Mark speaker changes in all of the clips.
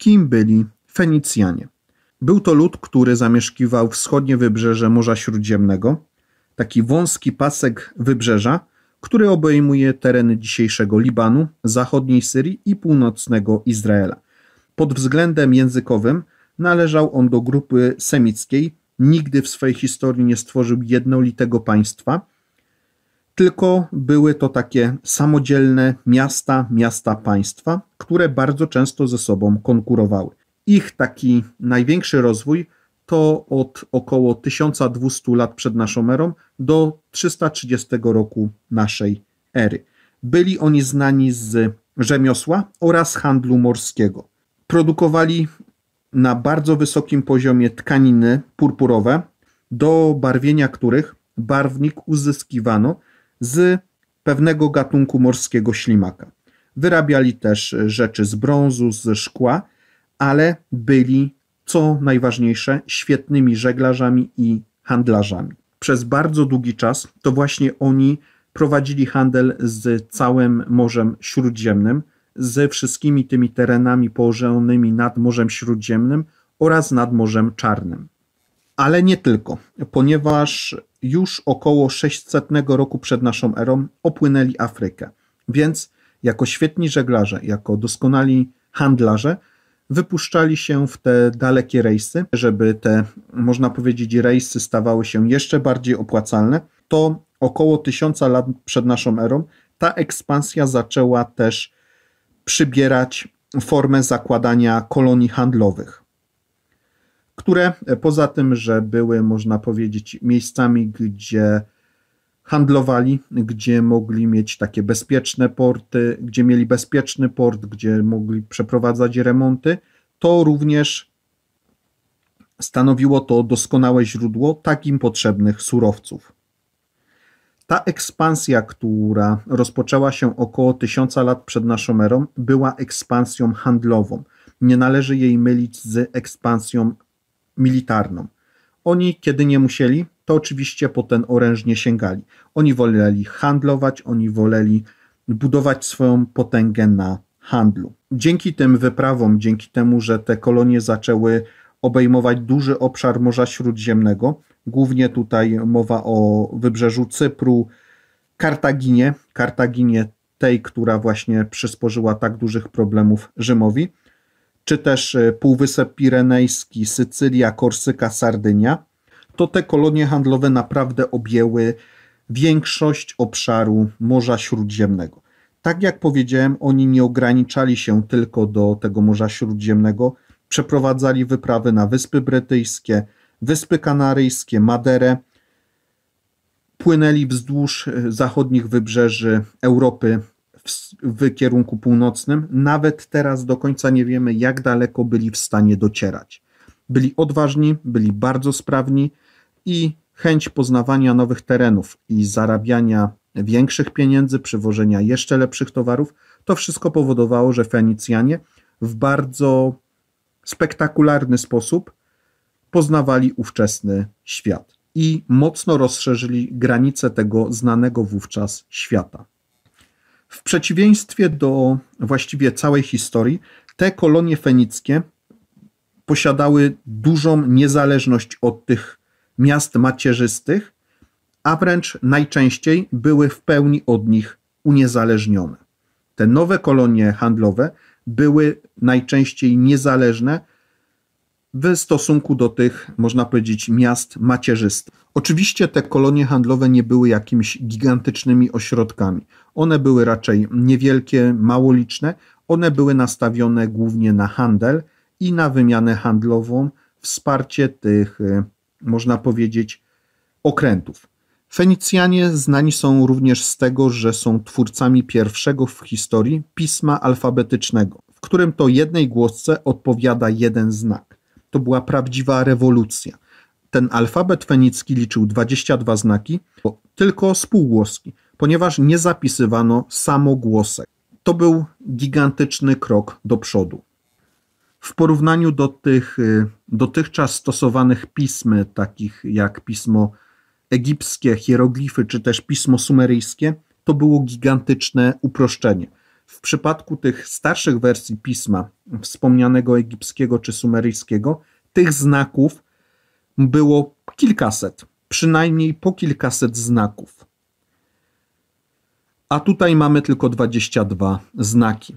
Speaker 1: kim byli Fenicjanie. Był to lud, który zamieszkiwał wschodnie wybrzeże Morza Śródziemnego, taki wąski pasek wybrzeża, który obejmuje tereny dzisiejszego Libanu, zachodniej Syrii i północnego Izraela. Pod względem językowym należał on do grupy semickiej, nigdy w swojej historii nie stworzył jednolitego państwa, tylko były to takie samodzielne miasta, miasta państwa, które bardzo często ze sobą konkurowały. Ich taki największy rozwój to od około 1200 lat przed naszą erą do 330 roku naszej ery. Byli oni znani z rzemiosła oraz handlu morskiego. Produkowali na bardzo wysokim poziomie tkaniny purpurowe, do barwienia których barwnik uzyskiwano z pewnego gatunku morskiego ślimaka. Wyrabiali też e, rzeczy z brązu, ze szkła, ale byli, co najważniejsze, świetnymi żeglarzami i handlarzami. Przez bardzo długi czas to właśnie oni prowadzili handel z całym Morzem Śródziemnym, ze wszystkimi tymi terenami położonymi nad Morzem Śródziemnym oraz nad Morzem Czarnym. Ale nie tylko, ponieważ już około 600 roku przed naszą erą opłynęli Afrykę. Więc jako świetni żeglarze, jako doskonali handlarze, wypuszczali się w te dalekie rejsy, żeby te, można powiedzieć, rejsy stawały się jeszcze bardziej opłacalne, to około 1000 lat przed naszą erą ta ekspansja zaczęła też przybierać formę zakładania kolonii handlowych które e, poza tym, że były, można powiedzieć, miejscami, gdzie handlowali, gdzie mogli mieć takie bezpieczne porty, gdzie mieli bezpieczny port, gdzie mogli przeprowadzać remonty, to również stanowiło to doskonałe źródło takim potrzebnych surowców. Ta ekspansja, która rozpoczęła się około tysiąca lat przed naszą erą, była ekspansją handlową. Nie należy jej mylić z ekspansją militarną. Oni, kiedy nie musieli, to oczywiście po ten oręż nie sięgali. Oni woleli handlować, oni woleli budować swoją potęgę na handlu. Dzięki tym wyprawom, dzięki temu, że te kolonie zaczęły obejmować duży obszar Morza Śródziemnego, głównie tutaj mowa o wybrzeżu Cypru, Kartaginie, Kartaginie tej, która właśnie przysporzyła tak dużych problemów Rzymowi, czy też e, Półwysep Pirenejski, Sycylia, Korsyka, Sardynia, to te kolonie handlowe naprawdę objęły większość obszaru Morza Śródziemnego. Tak jak powiedziałem, oni nie ograniczali się tylko do tego Morza Śródziemnego, przeprowadzali wyprawy na Wyspy Brytyjskie, Wyspy Kanaryjskie, Maderę, płynęli wzdłuż e, zachodnich wybrzeży Europy w kierunku północnym. Nawet teraz do końca nie wiemy, jak daleko byli w stanie docierać. Byli odważni, byli bardzo sprawni i chęć poznawania nowych terenów i zarabiania większych pieniędzy, przywożenia jeszcze lepszych towarów, to wszystko powodowało, że Fenicjanie w bardzo spektakularny sposób poznawali ówczesny świat i mocno rozszerzyli granice tego znanego wówczas świata. W przeciwieństwie do właściwie całej historii, te kolonie fenickie posiadały dużą niezależność od tych miast macierzystych, a wręcz najczęściej były w pełni od nich uniezależnione. Te nowe kolonie handlowe były najczęściej niezależne w stosunku do tych, można powiedzieć, miast macierzystych. Oczywiście te kolonie handlowe nie były jakimiś gigantycznymi ośrodkami. One były raczej niewielkie, mało liczne. One były nastawione głównie na handel i na wymianę handlową, wsparcie tych, e, można powiedzieć, okrętów. Fenicjanie znani są również z tego, że są twórcami pierwszego w historii pisma alfabetycznego, w którym to jednej głosce odpowiada jeden znak. To była prawdziwa rewolucja. Ten alfabet fenicki liczył 22 znaki, tylko spółgłoski, ponieważ nie zapisywano samogłosek. To był gigantyczny krok do przodu. W porównaniu do tych y, dotychczas stosowanych pism, takich jak pismo egipskie, hieroglify czy też pismo sumeryjskie, to było gigantyczne uproszczenie. W przypadku tych starszych wersji pisma, wspomnianego egipskiego czy sumeryjskiego, tych znaków było kilkaset, przynajmniej po kilkaset znaków. A tutaj mamy tylko 22 znaki.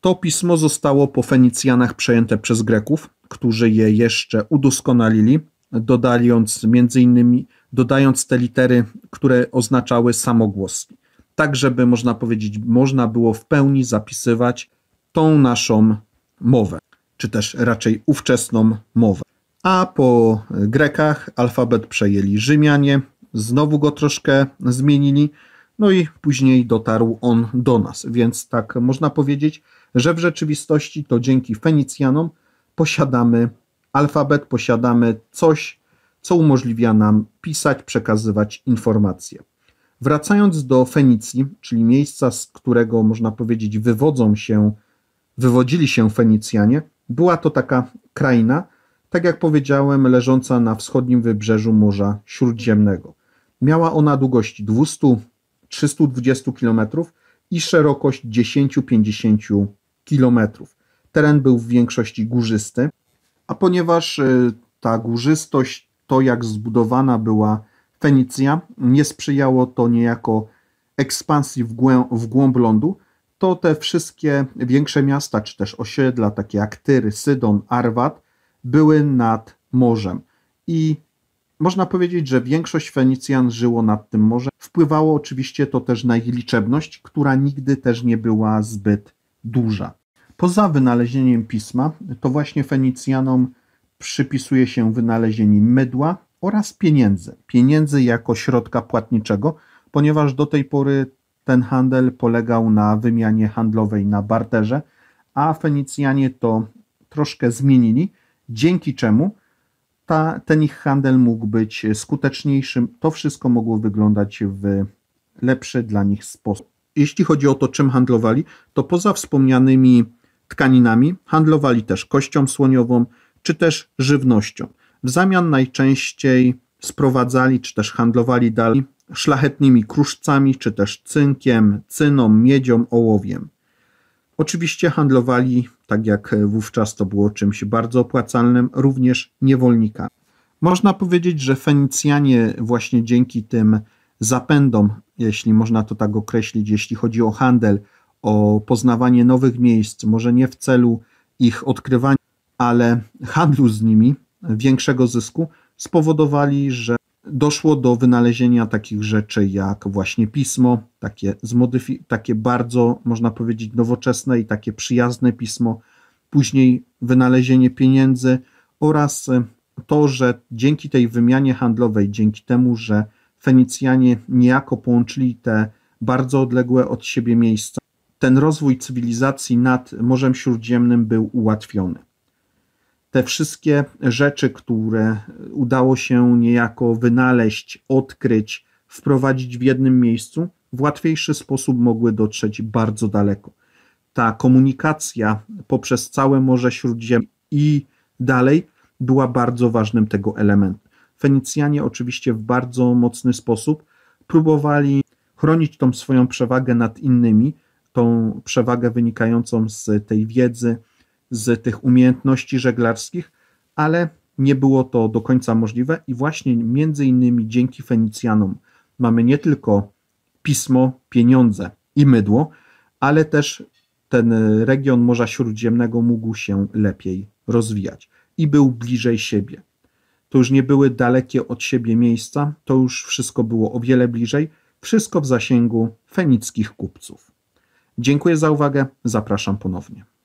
Speaker 1: To pismo zostało po Fenicjanach przejęte przez Greków, którzy je jeszcze udoskonalili, dodając między innymi dodając te litery, które oznaczały samogłoski tak żeby można powiedzieć, można było w pełni zapisywać tą naszą mowę, czy też raczej ówczesną mowę. A po Grekach alfabet przejęli Rzymianie, znowu go troszkę zmienili, no i później dotarł on do nas. Więc tak można powiedzieć, że w rzeczywistości to dzięki Fenicjanom posiadamy alfabet, posiadamy coś, co umożliwia nam pisać, przekazywać informacje. Wracając do Fenicji, czyli miejsca, z którego można powiedzieć wywodzą się, wywodzili się Fenicjanie, była to taka kraina, tak jak powiedziałem, leżąca na wschodnim wybrzeżu Morza Śródziemnego. Miała ona długość 200-320 km i szerokość 10-50 km. Teren był w większości górzysty, a ponieważ y, ta górzystość, to jak zbudowana była Fenicja, nie sprzyjało to niejako ekspansji w głąb, w głąb lądu, to te wszystkie większe miasta, czy też osiedla, takie jak Tyry, Sydon, Arwat, były nad morzem. I można powiedzieć, że większość Fenicjan żyło nad tym morzem. Wpływało oczywiście to też na ich liczebność, która nigdy też nie była zbyt duża. Poza wynalezieniem pisma, to właśnie Fenicjanom przypisuje się wynalezienie mydła, oraz pieniędzy. Pieniędzy jako środka płatniczego, ponieważ do tej pory ten handel polegał na wymianie handlowej na barterze, a Fenicjanie to troszkę zmienili, dzięki czemu ta, ten ich handel mógł być skuteczniejszym. To wszystko mogło wyglądać w lepszy dla nich sposób. Jeśli chodzi o to, czym handlowali, to poza wspomnianymi tkaninami handlowali też kością słoniową, czy też żywnością. W zamian najczęściej sprowadzali czy też handlowali dalej szlachetnymi kruszcami czy też cynkiem, cyną, miedzią, ołowiem. Oczywiście handlowali, tak jak wówczas to było czymś bardzo opłacalnym, również niewolnikami. Można powiedzieć, że Fenicjanie właśnie dzięki tym zapędom, jeśli można to tak określić, jeśli chodzi o handel, o poznawanie nowych miejsc, może nie w celu ich odkrywania, ale handlu z nimi, większego zysku, spowodowali, że doszło do wynalezienia takich rzeczy jak właśnie pismo, takie, zmodyfi- takie bardzo, można powiedzieć, nowoczesne i takie przyjazne pismo, później wynalezienie pieniędzy oraz e, to, że dzięki tej wymianie handlowej, dzięki temu, że Fenicjanie niejako połączyli te bardzo odległe od siebie miejsca, ten rozwój cywilizacji nad Morzem Śródziemnym był ułatwiony te wszystkie rzeczy, które udało się niejako wynaleźć, odkryć, wprowadzić w jednym miejscu, w łatwiejszy sposób mogły dotrzeć bardzo daleko. Ta komunikacja poprzez całe Morze Śródziemne i dalej była bardzo ważnym tego elementem. Fenicjanie oczywiście w bardzo mocny sposób próbowali chronić tą swoją przewagę nad innymi, tą przewagę wynikającą z tej wiedzy, z tych umiejętności żeglarskich, ale nie było to do końca możliwe i właśnie między innymi dzięki Fenicjanom mamy nie tylko pismo, pieniądze i mydło, ale też ten region Morza Śródziemnego mógł się lepiej rozwijać i był bliżej siebie. To już nie były dalekie od siebie miejsca, to już wszystko było o wiele bliżej, wszystko w zasięgu fenickich kupców. Dziękuję za uwagę, zapraszam ponownie.